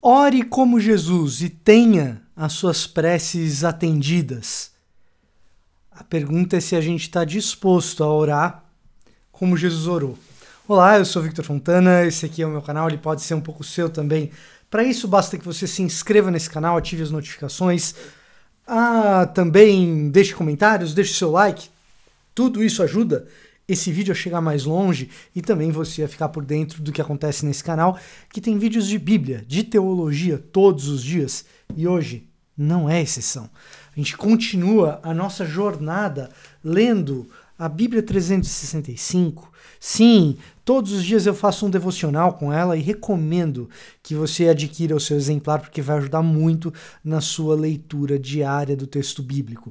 Ore como Jesus e tenha as suas preces atendidas. A pergunta é se a gente está disposto a orar como Jesus orou. Olá, eu sou Victor Fontana, esse aqui é o meu canal, ele pode ser um pouco seu também. Para isso, basta que você se inscreva nesse canal, ative as notificações, ah, também deixe comentários, deixe seu like, tudo isso ajuda esse vídeo a chegar mais longe e também você a ficar por dentro do que acontece nesse canal, que tem vídeos de Bíblia, de teologia todos os dias e hoje não é exceção. A gente continua a nossa jornada lendo a Bíblia 365. Sim, todos os dias eu faço um devocional com ela e recomendo que você adquira o seu exemplar porque vai ajudar muito na sua leitura diária do texto bíblico.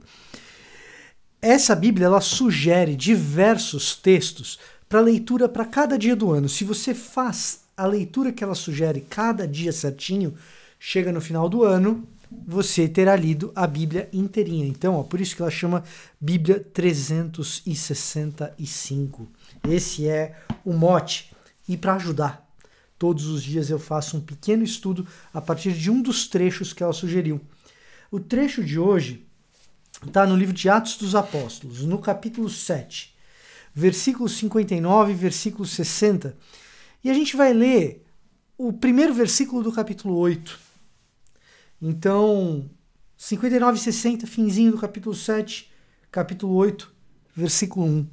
Essa Bíblia ela sugere diversos textos para leitura para cada dia do ano. Se você faz a leitura que ela sugere cada dia certinho, chega no final do ano, você terá lido a Bíblia inteirinha. Então, ó, por isso que ela chama Bíblia 365. Esse é o mote. E para ajudar, todos os dias eu faço um pequeno estudo a partir de um dos trechos que ela sugeriu. O trecho de hoje está no livro de Atos dos Apóstolos, no capítulo 7, versículos 59 e versículo 60. E a gente vai ler o primeiro versículo do capítulo 8. Então, 59 e 60, finzinho do capítulo 7, capítulo 8, versículo 1.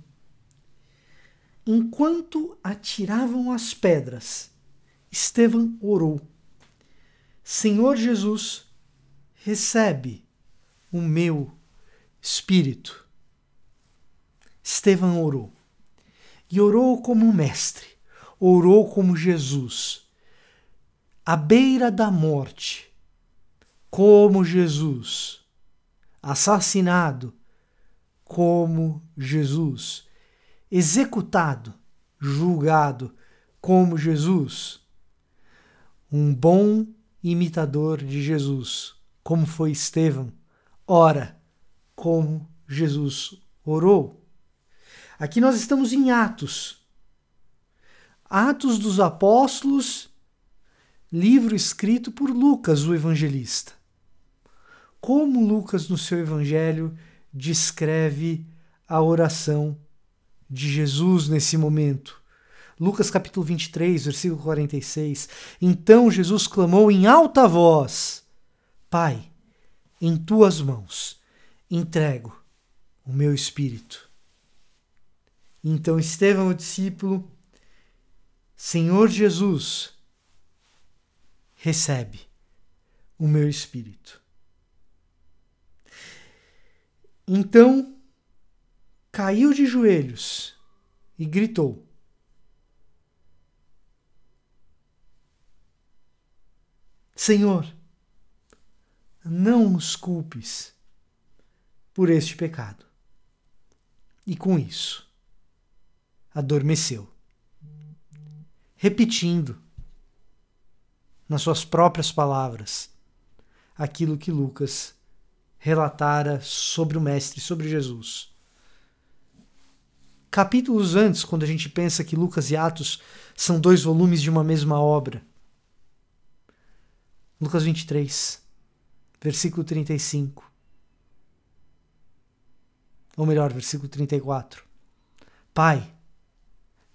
Enquanto atiravam as pedras, Estevão orou: Senhor Jesus, recebe o meu espírito. Estevão orou. E orou como um mestre, orou como Jesus, à beira da morte, como Jesus, assassinado como Jesus, executado, julgado como Jesus, um bom imitador de Jesus, como foi Estevão. Ora, como Jesus orou. Aqui nós estamos em Atos. Atos dos Apóstolos, livro escrito por Lucas, o evangelista. Como Lucas, no seu evangelho, descreve a oração de Jesus nesse momento? Lucas capítulo 23, versículo 46. Então Jesus clamou em alta voz: Pai, em tuas mãos entrego o meu espírito. Então Estevão, o discípulo, Senhor Jesus, recebe o meu espírito. Então caiu de joelhos e gritou: Senhor, não nos culpes por este pecado. E com isso, adormeceu. Repetindo, nas suas próprias palavras, aquilo que Lucas relatara sobre o Mestre, sobre Jesus. Capítulos antes, quando a gente pensa que Lucas e Atos são dois volumes de uma mesma obra. Lucas 23, versículo 35 ou melhor, versículo 34. Pai,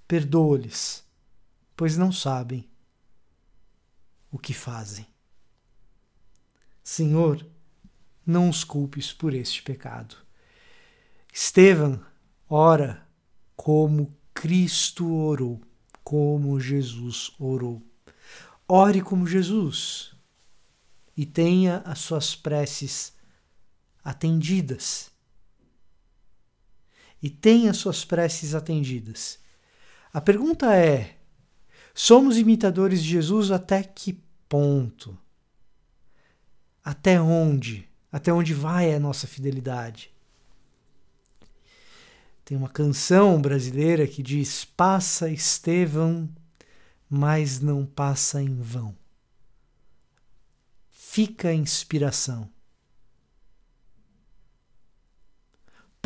perdoa-lhes, pois não sabem o que fazem. Senhor, não os culpes por este pecado. Estevão ora como Cristo orou, como Jesus orou. Ore como Jesus e tenha as suas preces atendidas e tenha suas preces atendidas. A pergunta é: somos imitadores de Jesus até que ponto? Até onde? Até onde vai a nossa fidelidade? Tem uma canção brasileira que diz: Passa Estevão, mas não passa em vão. Fica a inspiração.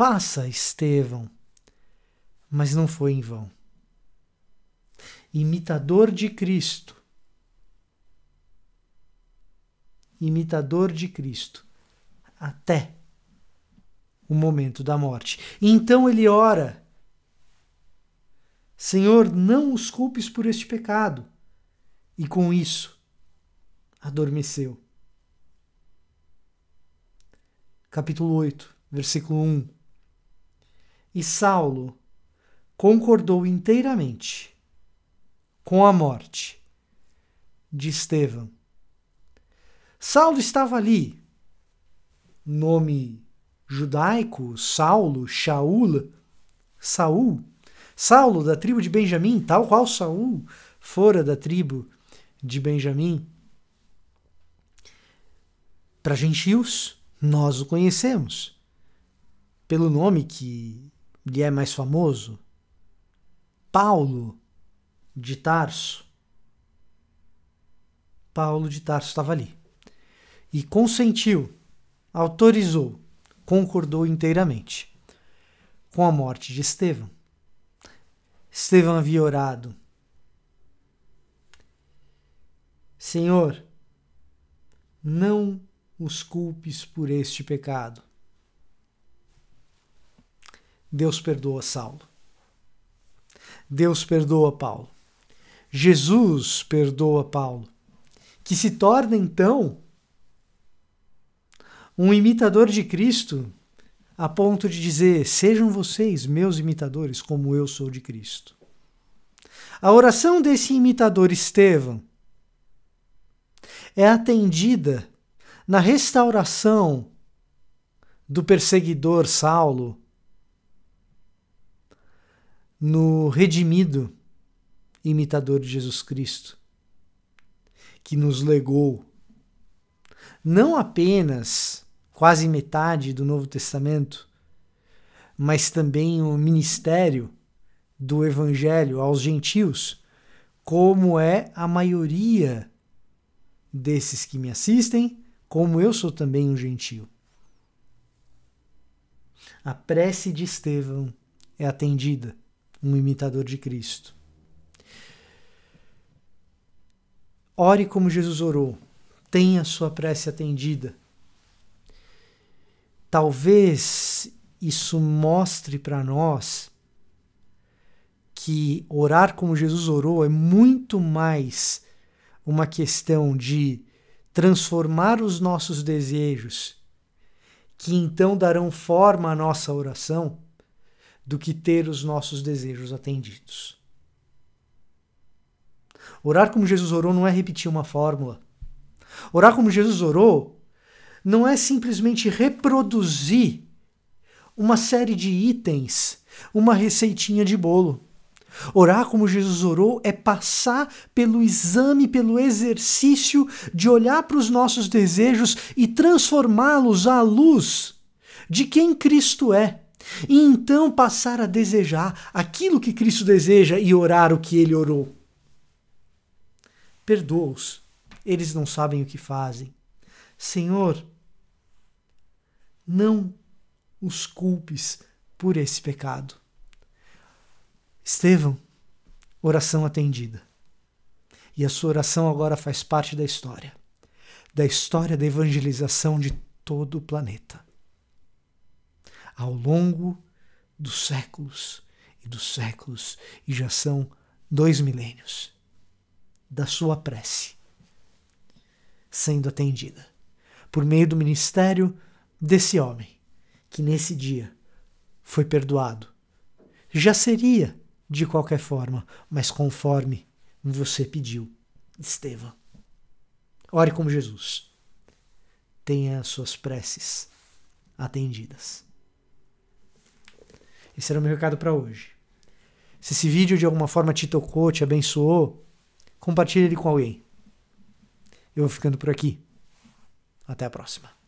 Passa, Estevão. Mas não foi em vão. Imitador de Cristo. Imitador de Cristo. Até o momento da morte. Então ele ora: Senhor, não os culpes por este pecado. E com isso, adormeceu. Capítulo 8, versículo 1. E Saulo concordou inteiramente com a morte de Estevão. Saulo estava ali, nome judaico, Saulo, Shaul, Saul, Saulo da tribo de Benjamim, tal qual Saul fora da tribo de Benjamim. Para gentios, nós o conhecemos pelo nome que lhe é mais famoso? Paulo de Tarso. Paulo de Tarso estava ali e consentiu, autorizou, concordou inteiramente com a morte de Estevão. Estevão havia orado: Senhor, não os culpes por este pecado Deus perdoa Saulo. Deus perdoa Paulo. Jesus perdoa Paulo, que se torna então um imitador de Cristo, a ponto de dizer: Sejam vocês meus imitadores, como eu sou de Cristo. A oração desse imitador Estevão é atendida na restauração do perseguidor Saulo no redimido imitador de Jesus Cristo, que nos legou não apenas quase metade do Novo Testamento, mas também o ministério do Evangelho aos gentios, como é a maioria desses que me assistem, como eu sou também um gentio. A prece de Estevão é atendida um imitador de Cristo. Ore como Jesus orou, tenha sua prece atendida. Talvez isso mostre para nós que orar como Jesus orou é muito mais uma questão de transformar os nossos desejos, que então darão forma à nossa oração do que ter os nossos desejos atendidos. Orar como Jesus orou não é repetir uma fórmula. Orar como Jesus orou não é simplesmente reproduzir uma série de itens, uma receitinha de bolo. Orar como Jesus orou é passar pelo exame, pelo exercício de olhar para os nossos desejos e transformá-los à luz de quem Cristo é e então passar a desejar aquilo que Cristo deseja e orar o que ele orou. Perdoa-os, eles não sabem o que fazem. Senhor, não os culpes por esse pecado. Estevão, oração atendida. E a sua oração agora faz parte da história da história da evangelização de todo o planeta ao longo dos séculos e dos séculos, e já são dois milênios, da sua prece sendo atendida por meio do ministério desse homem, que nesse dia foi perdoado. Já seria de qualquer forma, mas conforme você pediu, Estevão. Ore como Jesus. Tenha suas preces atendidas. Esse era o meu recado para hoje. Se esse vídeo de alguma forma te tocou, te abençoou, compartilhe ele com alguém. Eu vou ficando por aqui. Até a próxima.